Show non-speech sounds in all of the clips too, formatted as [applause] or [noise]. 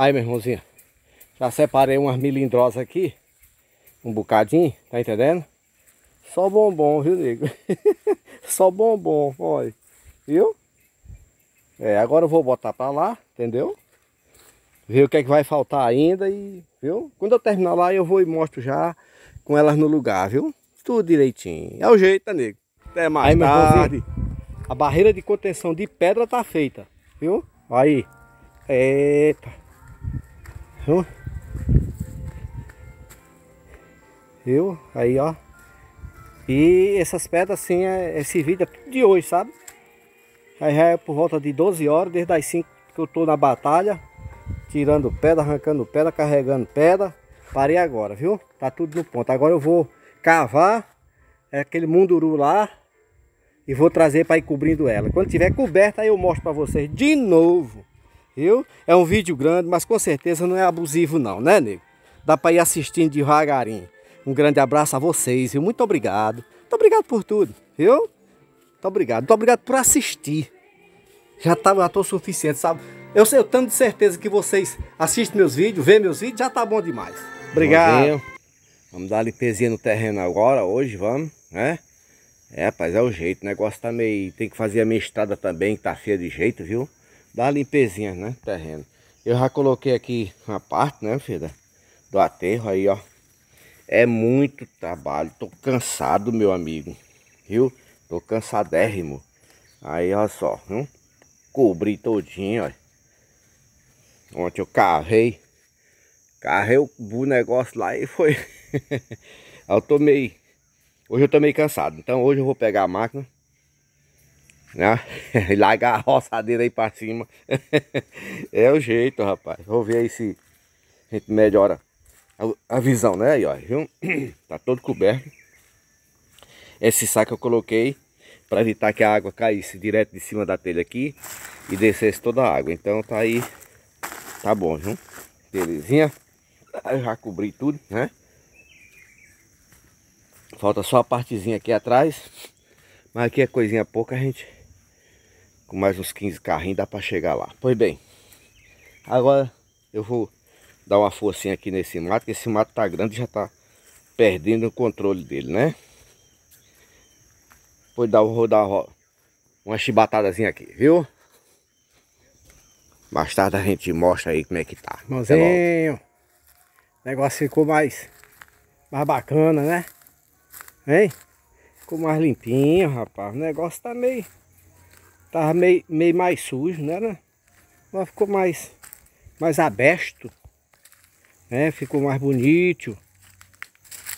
Aí, meu irmãozinho, já separei umas milindrosas aqui. Um bocadinho, tá entendendo? Só bombom, viu, nego? [laughs] Só bombom, olha. Viu? É, agora eu vou botar pra lá, entendeu? Ver o que é que vai faltar ainda e, viu? Quando eu terminar lá, eu vou e mostro já com elas no lugar, viu? Tudo direitinho. É o jeito, tá, nego? Até mais Aí, tarde. A barreira de contenção de pedra tá feita, viu? Aí. Eita. Então, eu Viu? Aí, ó. E essas pedras assim, é, esse vídeo é tudo de hoje, sabe? Aí já é por volta de 12 horas, desde as 5 que eu tô na batalha. Tirando pedra, arrancando pedra, carregando pedra. Parei agora, viu? Tá tudo no ponto. Agora eu vou cavar é aquele munduru lá. E vou trazer para ir cobrindo ela. Quando tiver coberta, aí eu mostro para vocês de novo. Viu? É um vídeo grande, mas com certeza não é abusivo não, né, nego? Dá para ir assistindo devagarinho. Um grande abraço a vocês, viu? Muito obrigado. Muito obrigado por tudo, viu? Muito obrigado. Muito obrigado por assistir. Já tá, já tô suficiente, sabe? Eu sei, eu tenho de certeza que vocês assistem meus vídeos, vê meus vídeos, já tá bom demais. Obrigado. Bom vamos dar limpezinha no terreno agora, hoje, vamos, né? É, rapaz, é o jeito. O negócio tá meio. Tem que fazer a minha estrada também, que tá feia de jeito, viu? da limpezinha, né? Terreno. Eu já coloquei aqui uma parte, né, filha? Do aterro aí, ó. É muito trabalho. Tô cansado, meu amigo. Viu? Tô cansadérrimo. Aí, olha só, viu? Cobri todinho, ó. Ontem eu carrei. Carrei o, o negócio lá e foi. [laughs] eu tomei. Hoje eu tô meio cansado. Então hoje eu vou pegar a máquina né? E [laughs] largar a roçadeira aí pra cima. [laughs] é o jeito, rapaz. Vou ver aí se a gente melhora a visão, né? Aí, ó, viu? [clears throat] Tá todo coberto. Esse saco eu coloquei para evitar que a água caísse direto de cima da telha aqui e descesse toda a água. Então tá aí, tá bom, viu? Belezinha. Ah, eu já cobri tudo, né? Falta só a partezinha aqui atrás. Mas aqui é coisinha pouca, a gente com mais uns 15 carrinhos dá para chegar lá. Pois bem, agora eu vou dar uma forcinha aqui nesse mato, que esse mato tá grande e já tá perdendo o controle dele, né? Vou dar, vou dar uma chibatadazinha aqui, viu? Mais tarde a gente mostra aí como é que tá. Mãozinho, o negócio ficou mais, mais bacana, né? Hein? Ficou mais limpinho, rapaz. O negócio tá meio Tava meio, meio mais sujo, né? né? Mas ficou mais, mais aberto. Né? Ficou mais bonito.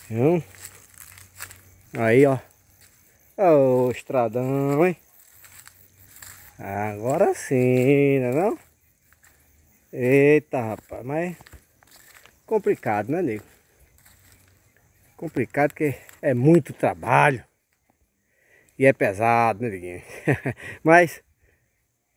Viu? Aí, ó. Ô, oh, estradão, hein? Agora sim, né não? Eita, rapaz, mas complicado, né, nego? Complicado que é muito trabalho. E é pesado, né, ninguém. [laughs] Mas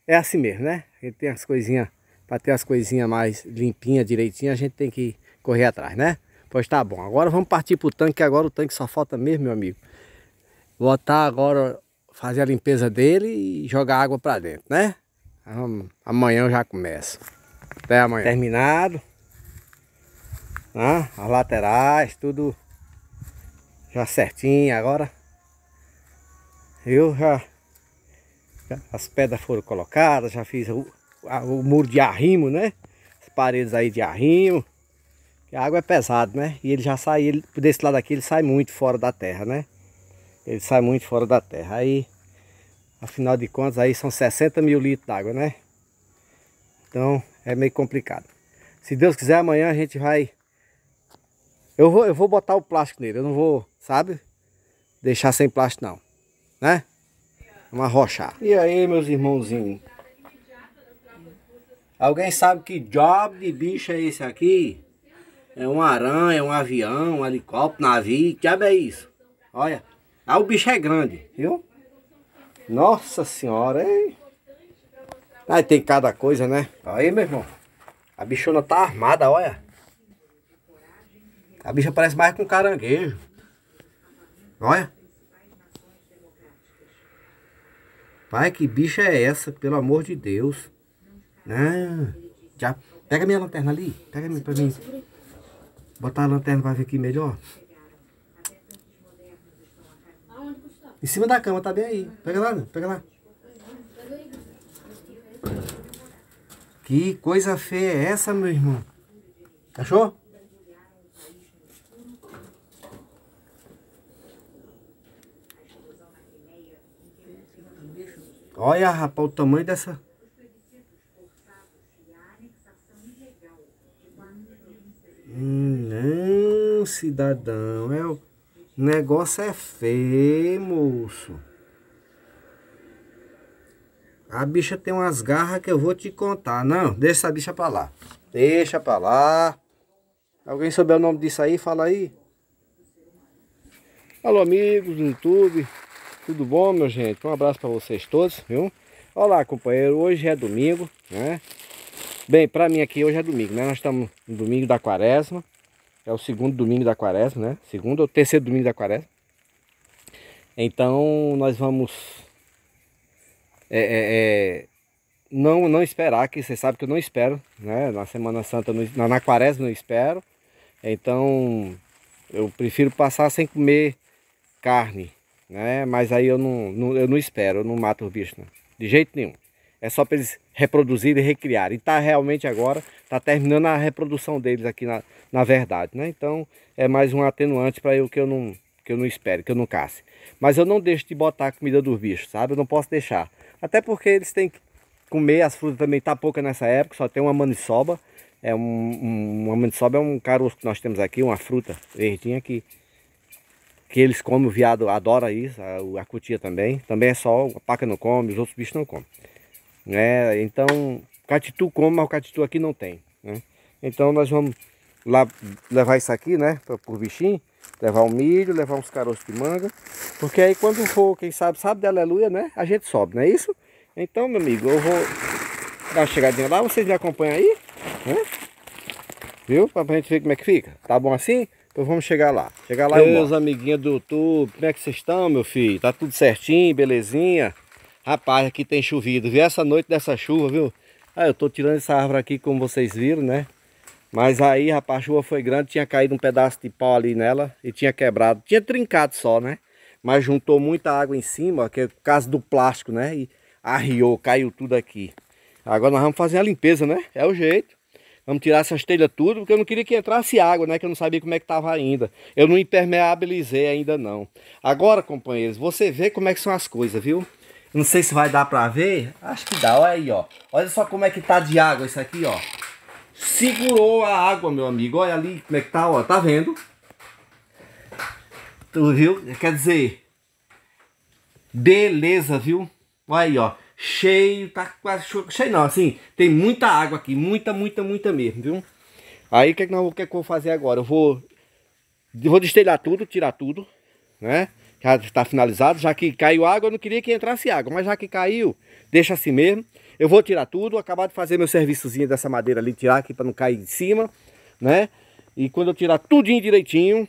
é assim mesmo, né? A gente tem as coisinhas, para ter as coisinhas mais limpinhas, direitinha. a gente tem que correr atrás, né? Pois tá bom. Agora vamos partir pro tanque, agora o tanque só falta mesmo, meu amigo. Botar agora, fazer a limpeza dele e jogar água para dentro, né? Amanhã eu já começo. Até amanhã. Terminado. Ah, as laterais, tudo já certinho agora eu já as pedras foram colocadas, já fiz o, o muro de arrimo, né? As paredes aí de arrimo. A água é pesada, né? E ele já sai, ele, desse lado aqui ele sai muito fora da terra, né? Ele sai muito fora da terra. Aí, afinal de contas, aí são 60 mil litros d'água, né? Então, é meio complicado. Se Deus quiser, amanhã a gente vai... Eu vou, eu vou botar o plástico nele, eu não vou, sabe? Deixar sem plástico, não né? Uma rocha. E aí, meus irmãozinhos? Alguém sabe que job de bicho é esse aqui? É um aranha, um avião, um helicóptero, um navio, que diabo é isso? Olha, ah, o bicho é grande, viu? Nossa senhora, hein? Aí tem cada coisa, né? Aí, meu irmão, a bichona tá armada, olha. A bicha parece mais com caranguejo. Olha. Pai, que bicha é essa? Pelo amor de Deus. Ah, já. Pega minha lanterna ali. Pega pra mim. Botar a lanterna pra ver aqui melhor. Em cima da cama, tá bem aí. Pega lá, pega lá. Que coisa feia é essa, meu irmão? Achou? Olha, rapaz, o tamanho dessa... Hum, não, cidadão, é o negócio é feio, moço. A bicha tem umas garras que eu vou te contar. Não, deixa essa bicha pra lá. Deixa pra lá. Alguém souber o nome disso aí, fala aí. Alô, amigos do YouTube. Tudo bom, meu gente? Um abraço para vocês todos, viu? Olá, companheiro. Hoje é domingo, né? Bem, para mim aqui hoje é domingo, né? Nós estamos no domingo da quaresma. É o segundo domingo da quaresma, né? Segundo ou terceiro domingo da quaresma. Então, nós vamos... É, é, é... não, não esperar, que você sabe que eu não espero, né? Na Semana Santa, na, na quaresma eu não espero. Então, eu prefiro passar sem comer carne, né? Mas aí eu não, não, eu não espero, eu não mato os bichos, não. de jeito nenhum. É só para eles reproduzirem e recriarem. E está realmente agora, está terminando a reprodução deles aqui na, na verdade, né? Então é mais um atenuante para eu que eu não que eu não espere, que eu não casse. Mas eu não deixo de botar a comida dos bichos, sabe? Eu não posso deixar. Até porque eles têm que comer, as frutas também tá pouca nessa época, só tem uma maniçoba. É um, um, uma maniçoba é um caroço que nós temos aqui, uma fruta verdinha que que eles comem, o viado adora isso, a, cutia também. Também é só, a paca não come, os outros bichos não comem. Né? Então, catitu come, mas o catitu aqui não tem. Né? Então nós vamos lá levar isso aqui, né, para por bichinho. Levar o um milho, levar uns caroços de manga. Porque aí quando for, quem sabe, sabe de aleluia, né, a gente sobe, não é isso? Então, meu amigo, eu vou dar uma chegadinha lá, vocês me acompanham aí, né? Viu? a gente ver como é que fica. Tá bom assim? Então vamos chegar lá. Chegar lá Meus amiguinhos do YouTube, como é que vocês estão, meu filho? Tá tudo certinho, belezinha? Rapaz, aqui tem chovido. Vi essa noite dessa chuva, viu? Ah, eu tô tirando essa árvore aqui, como vocês viram, né? Mas aí, rapaz, a chuva foi grande, tinha caído um pedaço de pau ali nela e tinha quebrado. Tinha trincado só, né? Mas juntou muita água em cima, que é por causa do plástico, né? E arriou, caiu tudo aqui. Agora nós vamos fazer a limpeza, né? É o jeito. Vamos tirar essas telhas tudo, porque eu não queria que entrasse água, né? Que eu não sabia como é que estava ainda. Eu não impermeabilizei ainda não. Agora, companheiros, você vê como é que são as coisas, viu? Não sei se vai dar para ver. Acho que dá, olha aí, ó. Olha só como é que tá de água isso aqui, ó. Segurou a água, meu amigo. Olha ali como é que tá, ó. Tá vendo? Tu viu? Quer dizer... Beleza, viu? Olha aí, ó cheio, tá quase cheio não, assim, tem muita água aqui, muita, muita, muita mesmo, viu? Aí o que, é que, que, é que eu vou fazer agora? Eu vou, vou destelhar tudo, tirar tudo, né? Já está finalizado, já que caiu água, eu não queria que entrasse água, mas já que caiu, deixa assim mesmo. Eu vou tirar tudo, acabar de fazer meu serviçozinho dessa madeira ali, tirar aqui para não cair em cima, né? E quando eu tirar tudinho direitinho,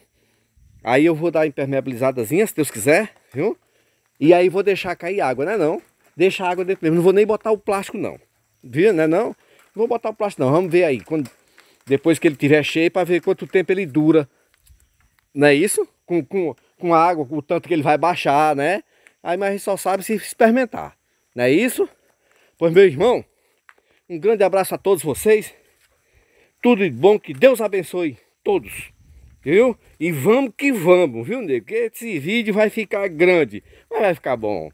aí eu vou dar impermeabilizadazinha, se Deus quiser, viu? E aí vou deixar cair água, né não? É Deixa a água dentro mesmo. Não vou nem botar o plástico, não. Viu, né? Não, não vou botar o plástico, não. Vamos ver aí. Quando, depois que ele tiver cheio, para ver quanto tempo ele dura. Não é isso? Com, com, com a água, o tanto que ele vai baixar, né? Aí, mas a gente só sabe se experimentar. Não é isso? Pois, meu irmão, um grande abraço a todos vocês. Tudo de bom, que Deus abençoe todos. Viu? E vamos que vamos, viu, nego? Que esse vídeo vai ficar grande, mas vai ficar bom.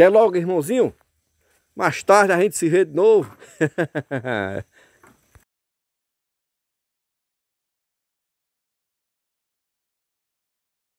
Até logo, irmãozinho. Mais tarde a gente se vê de novo. [laughs]